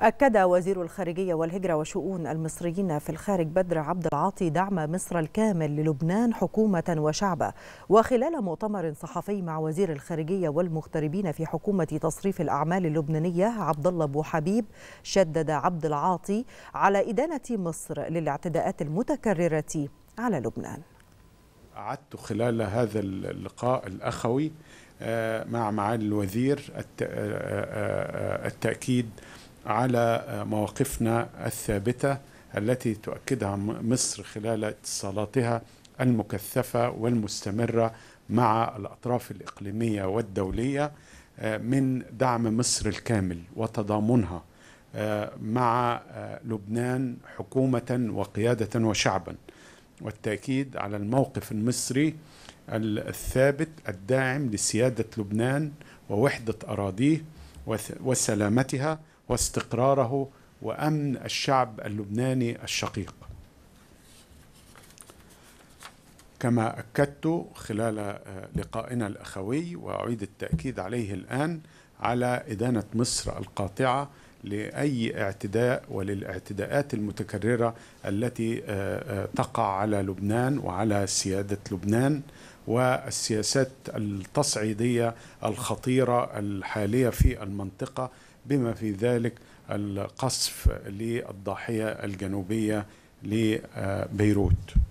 أكد وزير الخارجية والهجرة وشؤون المصريين في الخارج بدر عبد العاطي دعم مصر الكامل للبنان حكومة وشعبا وخلال مؤتمر صحفي مع وزير الخارجية والمغتربين في حكومة تصريف الأعمال اللبنانية عبد الله أبو حبيب شدد عبد العاطي على إدانة مصر للاعتداءات المتكررة على لبنان أعدت خلال هذا اللقاء الأخوي آه، مع معالي الوزير آه، آه، التأكيد على مواقفنا الثابته التي تؤكدها مصر خلال اتصالاتها المكثفه والمستمره مع الاطراف الاقليميه والدوليه آه، من دعم مصر الكامل وتضامنها آه، مع آه، لبنان حكومه وقياده وشعبا والتاكيد على الموقف المصري الثابت الداعم لسياده لبنان ووحده اراضيه وسلامتها واستقراره وامن الشعب اللبناني الشقيق كما اكدت خلال آه، لقائنا الاخوي واعيد التاكيد عليه الان على ادانه مصر القاطعه لاي اعتداء وللاعتداءات المتكرره التي آه، آه، تقع على لبنان وعلى سياده لبنان والسياسات التصعيديه الخطيره الحاليه في المنطقه بما في ذلك القصف للضاحيه الجنوبيه لبيروت